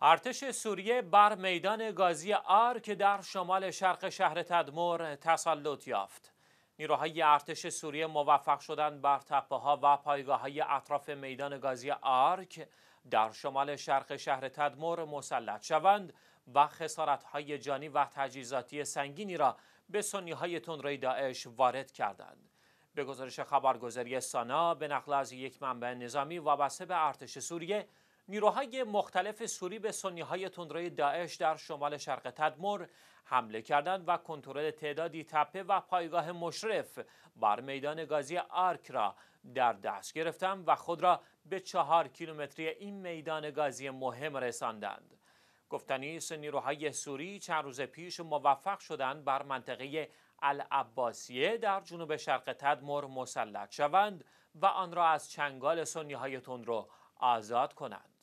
ارتش سوریه بر میدان گازی آر که در شمال شرق شهر تدمور تسلط یافت. نیروهای ارتش سوریه موفق شدند بر تپه و پایگاه های اطراف میدان گازی آرک در شمال شرق شهر تدمور مسلط شوند و خسارت های جانی و تجهیزاتی سنگینی را به سنی های تندروی داعش وارد کردند. به گزارش خبرگزاری سانا به نقل از یک منبع نظامی وابسته به ارتش سوریه نیروهای مختلف سوری به سنی های تندروی داعش در شمال شرق تدمر حمله کردند و کنترل تعدادی تپه و پایگاه مشرف بر میدان گازی آرک را در دست گرفتند و خود را به چهار کیلومتری این میدان گازی مهم رساندند. گفتنی است نیروهای سوری چند روز پیش موفق شدند بر منطقه العباسیه در جنوب شرق تدمر مسلط شوند و آن را از چنگال سنی های تندرو آزاد کنند.